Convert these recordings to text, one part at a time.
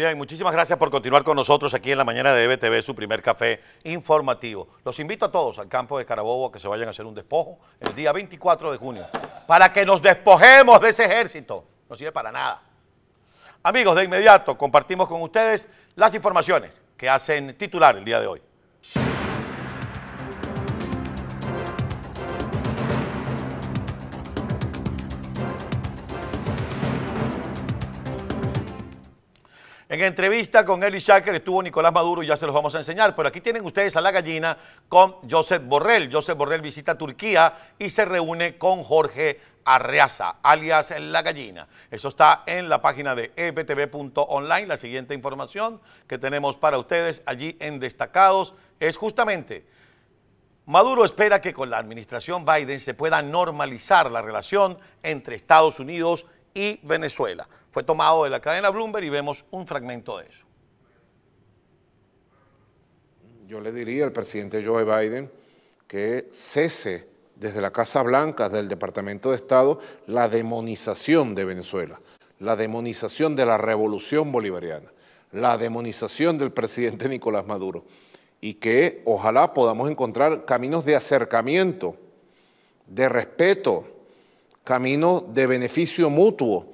Bien, muchísimas gracias por continuar con nosotros aquí en la mañana de EBTV, su primer café informativo. Los invito a todos al campo de Carabobo a que se vayan a hacer un despojo el día 24 de junio para que nos despojemos de ese ejército. No sirve para nada. Amigos, de inmediato compartimos con ustedes las informaciones que hacen titular el día de hoy. En entrevista con Eli Shaker estuvo Nicolás Maduro, y ya se los vamos a enseñar, pero aquí tienen ustedes a la gallina con Josep Borrell. Josep Borrell visita Turquía y se reúne con Jorge Arreaza, alias La Gallina. Eso está en la página de eptv.online. La siguiente información que tenemos para ustedes allí en Destacados es justamente... Maduro espera que con la administración Biden se pueda normalizar la relación entre Estados Unidos y Venezuela. Fue tomado de la cadena Bloomberg y vemos un fragmento de eso. Yo le diría al presidente Joe Biden que cese desde la Casa Blanca, del Departamento de Estado, la demonización de Venezuela, la demonización de la revolución bolivariana, la demonización del presidente Nicolás Maduro y que ojalá podamos encontrar caminos de acercamiento, de respeto, caminos de beneficio mutuo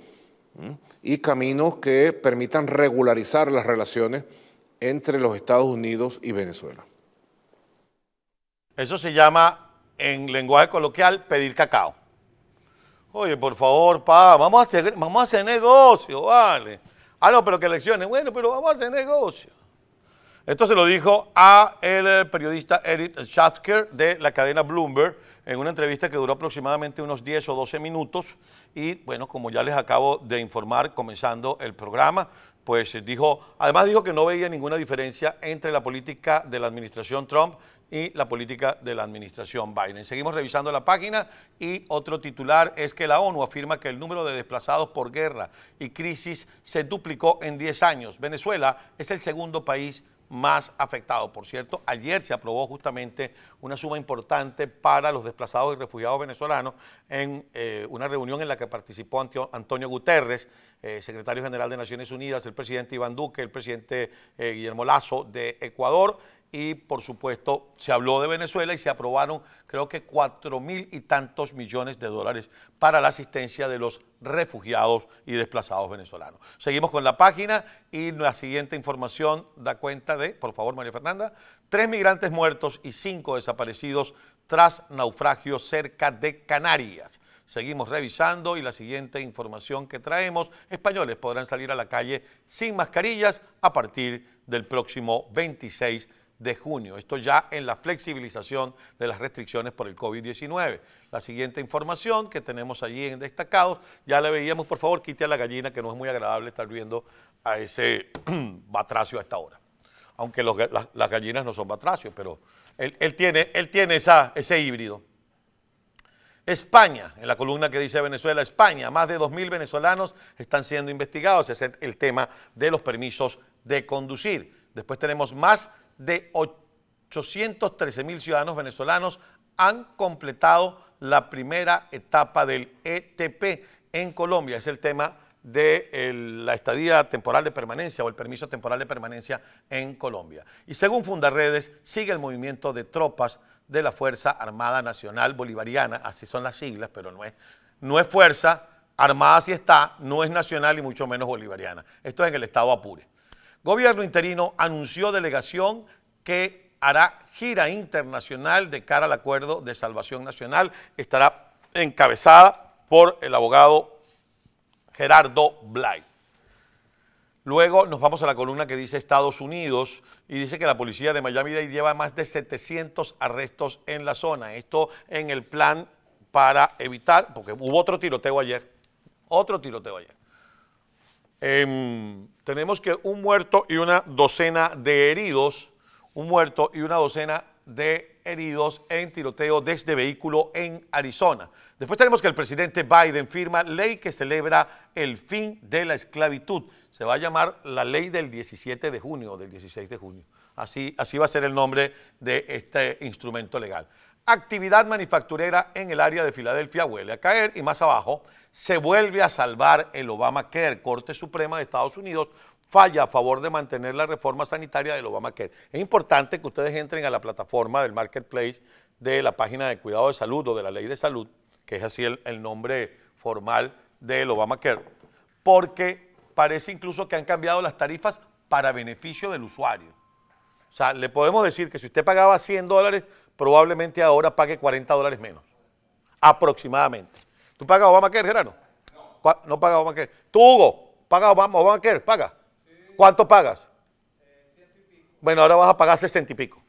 y caminos que permitan regularizar las relaciones entre los Estados Unidos y Venezuela. Eso se llama, en lenguaje coloquial, pedir cacao. Oye, por favor, pa, vamos a hacer, vamos a hacer negocio, vale. Ah, no, pero que elecciones. Bueno, pero vamos a hacer negocio. Esto se lo dijo a el periodista Eric Schatzker de la cadena Bloomberg, en una entrevista que duró aproximadamente unos 10 o 12 minutos y bueno, como ya les acabo de informar comenzando el programa, pues dijo, además dijo que no veía ninguna diferencia entre la política de la administración Trump y la política de la administración Biden. Seguimos revisando la página y otro titular es que la ONU afirma que el número de desplazados por guerra y crisis se duplicó en 10 años. Venezuela es el segundo país más afectados. Por cierto, ayer se aprobó justamente una suma importante para los desplazados y refugiados venezolanos en eh, una reunión en la que participó Antonio Guterres, eh, secretario general de Naciones Unidas, el presidente Iván Duque, el presidente eh, Guillermo Lazo de Ecuador y por supuesto se habló de Venezuela y se aprobaron creo que cuatro mil y tantos millones de dólares para la asistencia de los refugiados y desplazados venezolanos. Seguimos con la página y la siguiente información da cuenta de, por favor María Fernanda, tres migrantes muertos y cinco desaparecidos tras naufragio cerca de Canarias. Seguimos revisando y la siguiente información que traemos, españoles podrán salir a la calle sin mascarillas a partir del próximo 26 de de junio. Esto ya en la flexibilización de las restricciones por el COVID-19. La siguiente información que tenemos allí en destacados, ya le veíamos, por favor, quite a la gallina, que no es muy agradable estar viendo a ese batracio a esta hora. Aunque las, gallinas no son batracios, pero él, tiene, él tiene esa, ese híbrido. España, en la columna que dice Venezuela, España, más de 2.000 venezolanos están siendo investigados, es el tema de los permisos de conducir. Después tenemos más de 813.000 mil ciudadanos venezolanos han completado la primera etapa del ETP en Colombia. Es el tema de la estadía temporal de permanencia o el permiso temporal de permanencia en Colombia. Y según Fundarredes, sigue el movimiento de tropas de la Fuerza Armada Nacional Bolivariana, así son las siglas, pero no es, no es Fuerza Armada si está, no es nacional y mucho menos bolivariana. Esto es en el estado Apure. Gobierno interino anunció delegación que hará gira internacional de cara al acuerdo de salvación nacional. Estará encabezada por el abogado Gerardo Blay. Luego nos vamos a la columna que dice Estados Unidos y dice que la policía de Miami-Dade lleva más de 700 arrestos en la zona. Esto en el plan para evitar, porque hubo otro tiroteo ayer, otro tiroteo ayer. Em, tenemos que un muerto y una docena de heridos, un muerto y una docena de heridos en tiroteo desde vehículo en Arizona. Después tenemos que el presidente Biden firma ley que celebra el fin de la esclavitud. Se va a llamar la ley del 17 de junio, del 16 de junio. Así, así va a ser el nombre de este instrumento legal actividad manufacturera en el área de Filadelfia vuelve a caer y más abajo se vuelve a salvar el Obamacare. Corte Suprema de Estados Unidos falla a favor de mantener la reforma sanitaria del Obamacare. Es importante que ustedes entren a la plataforma del marketplace de la página de cuidado de salud o de la ley de salud, que es así el, el nombre formal del Obamacare, porque parece incluso que han cambiado las tarifas para beneficio del usuario. O sea, le podemos decir que si usted pagaba 100 dólares probablemente ahora pague 40 dólares menos, aproximadamente. ¿Tú pagas Obamacare, Gerardo? No. No pagas Obamacare. ¿Tú, Hugo, pagas Obama, Obamacare? ¿Paga? ¿Cuánto pagas? Eh, y pico. Bueno, ahora vas a pagar 60 y pico.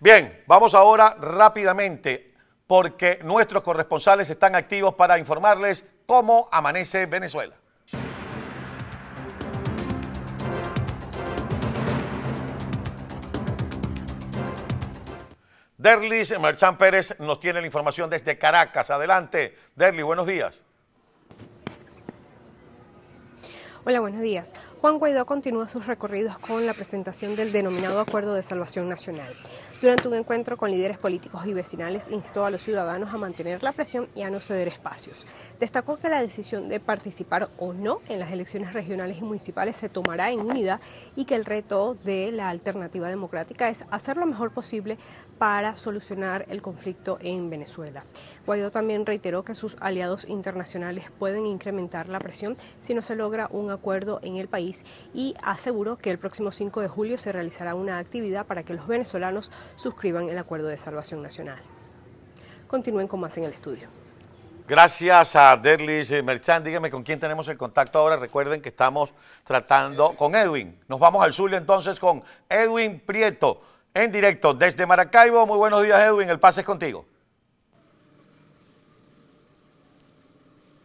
Bien, vamos ahora rápidamente porque nuestros corresponsales están activos para informarles cómo amanece Venezuela. Derlis Merchant Pérez nos tiene la información desde Caracas. Adelante, Derlis, buenos días. Hola, buenos días. Juan Guaidó continúa sus recorridos con la presentación del denominado Acuerdo de Salvación Nacional. Durante un encuentro con líderes políticos y vecinales, instó a los ciudadanos a mantener la presión y a no ceder espacios. Destacó que la decisión de participar o no en las elecciones regionales y municipales se tomará en unidad y que el reto de la alternativa democrática es hacer lo mejor posible para solucionar el conflicto en Venezuela. Guaidó también reiteró que sus aliados internacionales pueden incrementar la presión si no se logra un acuerdo en el país y aseguró que el próximo 5 de julio se realizará una actividad para que los venezolanos suscriban el Acuerdo de Salvación Nacional. Continúen con más en el estudio. Gracias a Derlis Merchan. Dígame con quién tenemos el contacto ahora. Recuerden que estamos tratando con Edwin. Nos vamos al sur entonces con Edwin Prieto en directo desde Maracaibo. Muy buenos días, Edwin. El pase es contigo.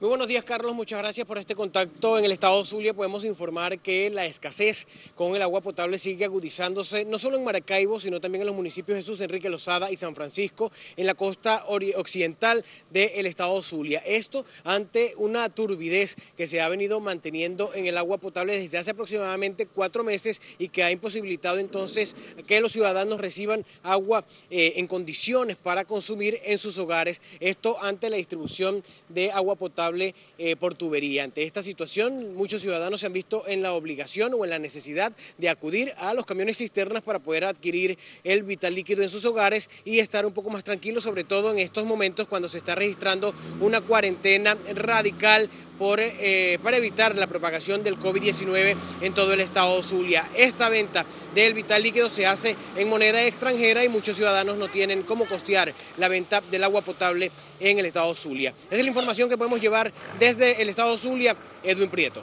Muy buenos días, Carlos. Muchas gracias por este contacto. En el estado de Zulia podemos informar que la escasez con el agua potable sigue agudizándose, no solo en Maracaibo, sino también en los municipios Jesús Enrique Lozada y San Francisco, en la costa occidental del estado de Zulia. Esto ante una turbidez que se ha venido manteniendo en el agua potable desde hace aproximadamente cuatro meses y que ha imposibilitado entonces que los ciudadanos reciban agua eh, en condiciones para consumir en sus hogares. Esto ante la distribución de agua potable eh, por tubería. Ante esta situación, muchos ciudadanos se han visto en la obligación o en la necesidad de acudir a los camiones cisternas para poder adquirir el vital líquido en sus hogares y estar un poco más tranquilos, sobre todo en estos momentos cuando se está registrando una cuarentena radical eh, para evitar la propagación del COVID-19 en todo el estado de Zulia. Esta venta del vital líquido se hace en moneda extranjera y muchos ciudadanos no tienen cómo costear la venta del agua potable en el estado Zulia. Esa es la información que podemos llevar desde el estado de Zulia, Edwin Prieto.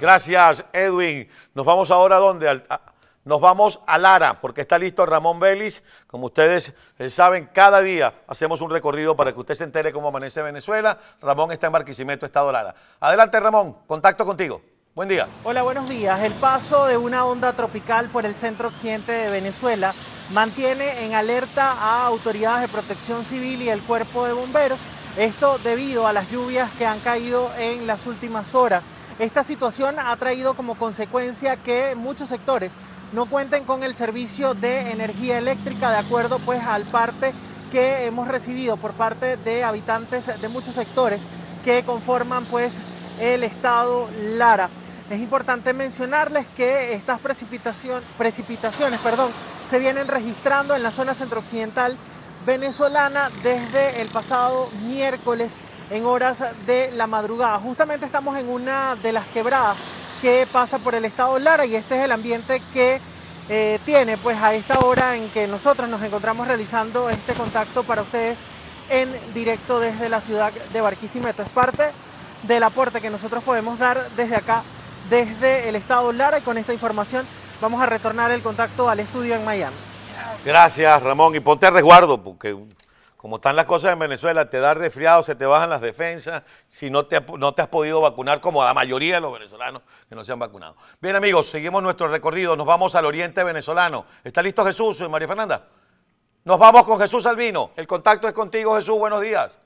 Gracias, Edwin. Nos vamos ahora a donde. Al, nos vamos a Lara, porque está listo Ramón Vélez. Como ustedes eh, saben, cada día hacemos un recorrido para que usted se entere cómo amanece Venezuela. Ramón está en Barquisimeto, Estado Lara. Adelante, Ramón, contacto contigo. Buen día. Hola, buenos días. El paso de una onda tropical por el centro occidente de Venezuela mantiene en alerta a autoridades de protección civil y el cuerpo de bomberos. Esto debido a las lluvias que han caído en las últimas horas. Esta situación ha traído como consecuencia que muchos sectores no cuenten con el servicio de energía eléctrica de acuerdo pues al parte que hemos recibido por parte de habitantes de muchos sectores que conforman pues el estado Lara. Es importante mencionarles que estas precipitación, precipitaciones se vienen registrando en la zona centrooccidental venezolana desde el pasado miércoles en horas de la madrugada. Justamente estamos en una de las quebradas que pasa por el estado Lara y este es el ambiente que eh, tiene pues a esta hora en que nosotros nos encontramos realizando este contacto para ustedes en directo desde la ciudad de Barquisimeto. Es parte del aporte que nosotros podemos dar desde acá, desde el estado Lara y con esta información vamos a retornar el contacto al estudio en Miami. Gracias Ramón y ponte a resguardo porque como están las cosas en Venezuela, te da resfriado, se te bajan las defensas, si no te, no te has podido vacunar como la mayoría de los venezolanos que no se han vacunado. Bien amigos, seguimos nuestro recorrido, nos vamos al oriente venezolano. ¿Está listo Jesús, María Fernanda? Nos vamos con Jesús Albino. El contacto es contigo Jesús, buenos días.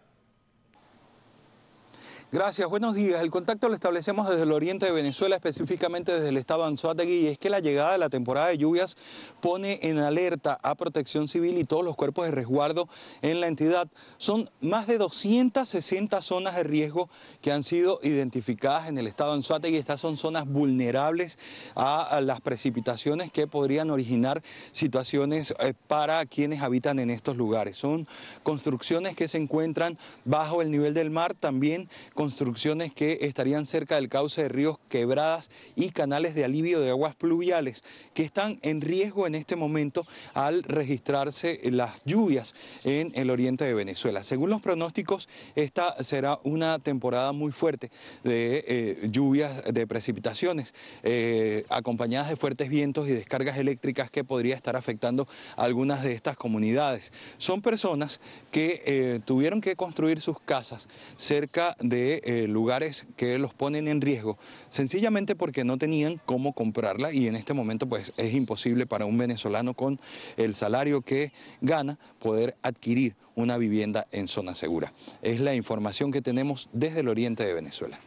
Gracias, buenos días. El contacto lo establecemos desde el oriente de Venezuela, específicamente desde el estado de Anzuategui, y es que la llegada de la temporada de lluvias pone en alerta a Protección Civil y todos los cuerpos de resguardo en la entidad. Son más de 260 zonas de riesgo que han sido identificadas en el estado de Anzuategui. Estas son zonas vulnerables a las precipitaciones que podrían originar situaciones eh, para quienes habitan en estos lugares. Son construcciones que se encuentran bajo el nivel del mar, también con construcciones que estarían cerca del cauce de ríos quebradas y canales de alivio de aguas pluviales que están en riesgo en este momento al registrarse las lluvias en el oriente de Venezuela. Según los pronósticos, esta será una temporada muy fuerte de eh, lluvias, de precipitaciones, eh, acompañadas de fuertes vientos y descargas eléctricas que podría estar afectando algunas de estas comunidades. Son personas que eh, tuvieron que construir sus casas cerca de eh, lugares que los ponen en riesgo, sencillamente porque no tenían cómo comprarla y en este momento pues es imposible para un venezolano con el salario que gana poder adquirir una vivienda en zona segura. Es la información que tenemos desde el oriente de Venezuela.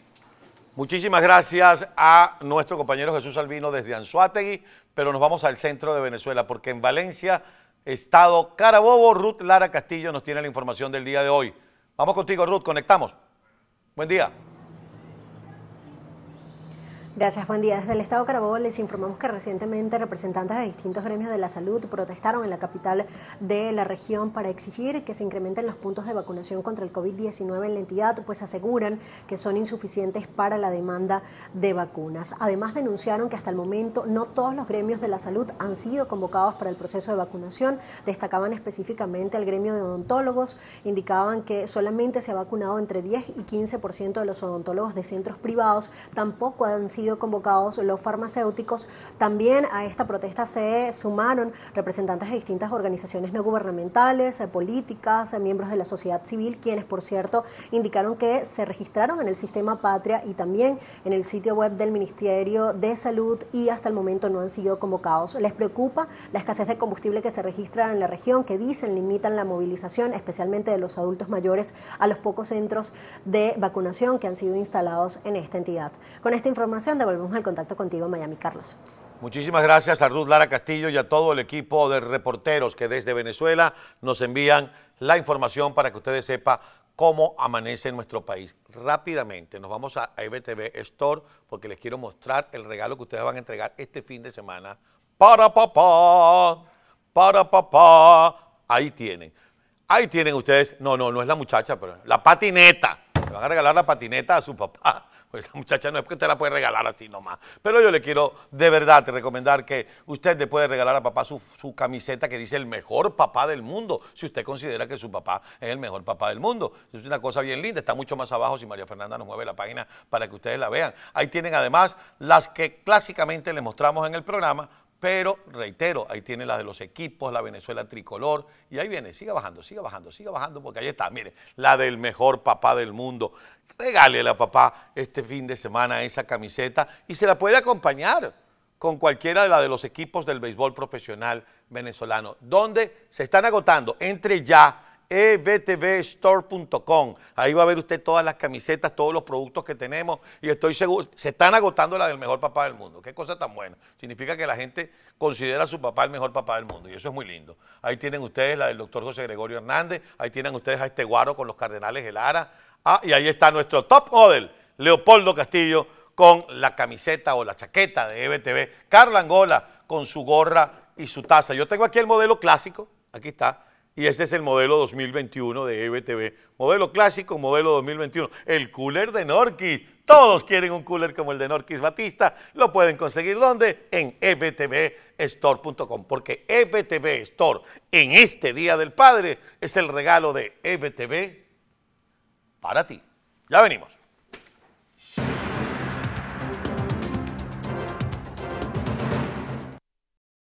Muchísimas gracias a nuestro compañero Jesús Albino desde Anzuategui, pero nos vamos al centro de Venezuela porque en Valencia, Estado Carabobo, Ruth Lara Castillo nos tiene la información del día de hoy. Vamos contigo, Ruth, conectamos. Buen día. Gracias, buen día. Desde el Estado Carabobo les informamos que recientemente representantes de distintos gremios de la salud protestaron en la capital de la región para exigir que se incrementen los puntos de vacunación contra el COVID-19 en la entidad, pues aseguran que son insuficientes para la demanda de vacunas. Además, denunciaron que hasta el momento no todos los gremios de la salud han sido convocados para el proceso de vacunación. Destacaban específicamente al gremio de odontólogos, indicaban que solamente se ha vacunado entre 10 y 15% de los odontólogos de centros privados, tampoco han sido convocados los farmacéuticos. También a esta protesta se sumaron representantes de distintas organizaciones no gubernamentales, eh, políticas, eh, miembros de la sociedad civil, quienes, por cierto, indicaron que se registraron en el sistema Patria y también en el sitio web del Ministerio de Salud y hasta el momento no han sido convocados. ¿Les preocupa la escasez de combustible que se registra en la región, que dicen limitan la movilización, especialmente de los adultos mayores, a los pocos centros de vacunación que han sido instalados en esta entidad? Con esta información, volvemos al contacto contigo Miami, Carlos. Muchísimas gracias a Ruth Lara Castillo y a todo el equipo de reporteros que desde Venezuela nos envían la información para que ustedes sepan cómo amanece nuestro país. Rápidamente nos vamos a IBTV Store porque les quiero mostrar el regalo que ustedes van a entregar este fin de semana. Para papá, para papá. Ahí tienen. Ahí tienen ustedes, no, no, no es la muchacha, pero la patineta. Le van a regalar la patineta a su papá pues la muchacha no es porque usted la puede regalar así nomás. Pero yo le quiero de verdad recomendar que usted le puede regalar a papá su, su, camiseta que dice el mejor papá del mundo, si usted considera que su papá es el mejor papá del mundo. Es una cosa bien linda, está mucho más abajo si María Fernanda nos mueve la página para que ustedes la vean. Ahí tienen además las que clásicamente les mostramos en el programa pero reitero, ahí tiene la de los equipos, la Venezuela tricolor, y ahí viene, siga bajando, siga bajando, siga bajando, porque ahí está, mire, la del mejor papá del mundo. Regálele a papá este fin de semana esa camiseta y se la puede acompañar con cualquiera de la de los equipos del béisbol profesional venezolano, donde se están agotando entre ya ebtvstore.com. Ahí va a ver usted todas las camisetas, todos los productos que tenemos y estoy seguro, se están agotando las del mejor papá del mundo. Qué cosa tan buena. Significa que la gente considera a su papá el mejor papá del mundo y eso es muy lindo. Ahí tienen ustedes la del doctor José Gregorio Hernández, ahí tienen ustedes a este guaro con los cardenales de Lara. Ah, y ahí está nuestro top model, Leopoldo Castillo, con la camiseta o la chaqueta de EBTV. Carla Angola con su gorra y su taza. Yo tengo aquí el modelo clásico, aquí está y este es el modelo 2021 de EBTV. Modelo clásico, modelo 2021. El cooler de Norquis. Todos quieren un cooler como el de Norquis Batista. Lo pueden conseguir ¿dónde? En ebtvstore.com. Porque EBTV Store en este Día del Padre es el regalo de EBTV para ti. Ya venimos.